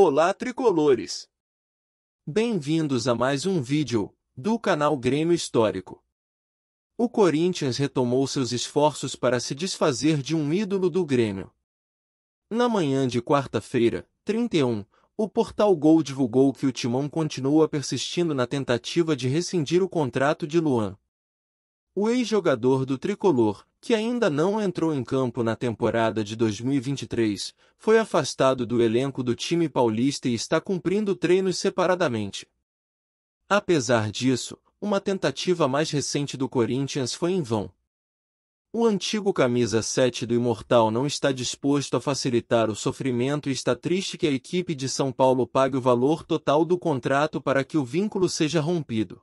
Olá tricolores! Bem-vindos a mais um vídeo do canal Grêmio Histórico. O Corinthians retomou seus esforços para se desfazer de um ídolo do Grêmio. Na manhã de quarta-feira, 31, o portal Gol divulgou que o Timão continua persistindo na tentativa de rescindir o contrato de Luan. O ex-jogador do tricolor, que ainda não entrou em campo na temporada de 2023, foi afastado do elenco do time paulista e está cumprindo treinos separadamente. Apesar disso, uma tentativa mais recente do Corinthians foi em vão. O antigo camisa 7 do Imortal não está disposto a facilitar o sofrimento e está triste que a equipe de São Paulo pague o valor total do contrato para que o vínculo seja rompido.